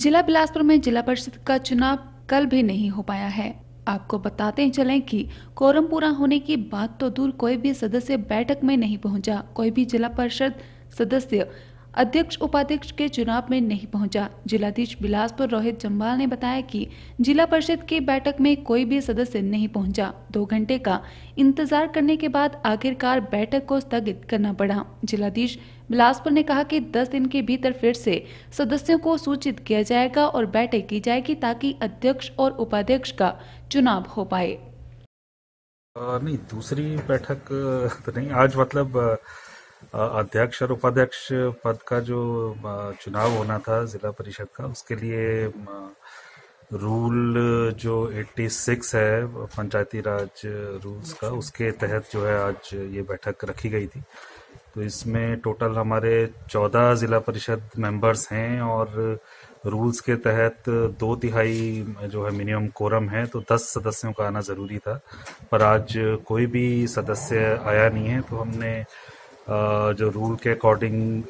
जिला बिलासपुर में जिला परिषद का चुनाव कल भी नहीं हो पाया है आपको बताते चलें कि कोरम पूरा होने की बात तो दूर कोई भी सदस्य बैठक में नहीं पहुंचा कोई भी जिला परिषद सदस्य अध्यक्ष उपाध्यक्ष के चुनाव में नहीं पहुंचा जिलाधीश बिलासपुर रोहित जम्बाल ने बताया कि जिला परिषद की बैठक में कोई भी सदस्य नहीं पहुंचा दो घंटे का इंतजार करने के बाद आखिरकार बैठक को स्थगित करना पड़ा जिलाधीश बिलासपुर ने कहा कि 10 दिन के भीतर फिर से सदस्यों को सूचित किया जाएगा और बैठक की जाएगी ताकि अध्यक्ष और उपाध्यक्ष का चुनाव हो पाए नहीं दूसरी बैठक तो नहीं आज मतलब अध्यक्ष और उपाध्यक्ष पद का जो चुनाव होना था जिला परिषद का उसके लिए रूल जो 86 है पंचायती राज रूल्स का अच्छा। उसके तहत जो है आज ये बैठक रखी गई थी तो इसमें टोटल हमारे 14 जिला परिषद मेंबर्स हैं और रूल्स के तहत दो तिहाई जो है मिनिमम कोरम है तो दस सदस्यों का आना ज़रूरी था पर आज कोई भी सदस्य आया नहीं है तो हमने जो रूल के अकॉर्डिंग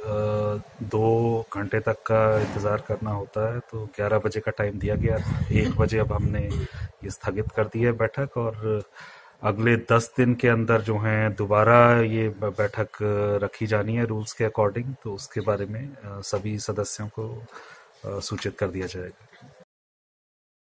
दो घंटे तक का इंतज़ार करना होता है तो 11 बजे का टाइम दिया गया एक बजे अब हमने ये स्थगित कर दी है बैठक और अगले दस दिन के अंदर जो है दोबारा ये बैठक रखी जानी है रूल्स के अकॉर्डिंग तो उसके बारे में सभी सदस्यों को सूचित कर दिया जाएगा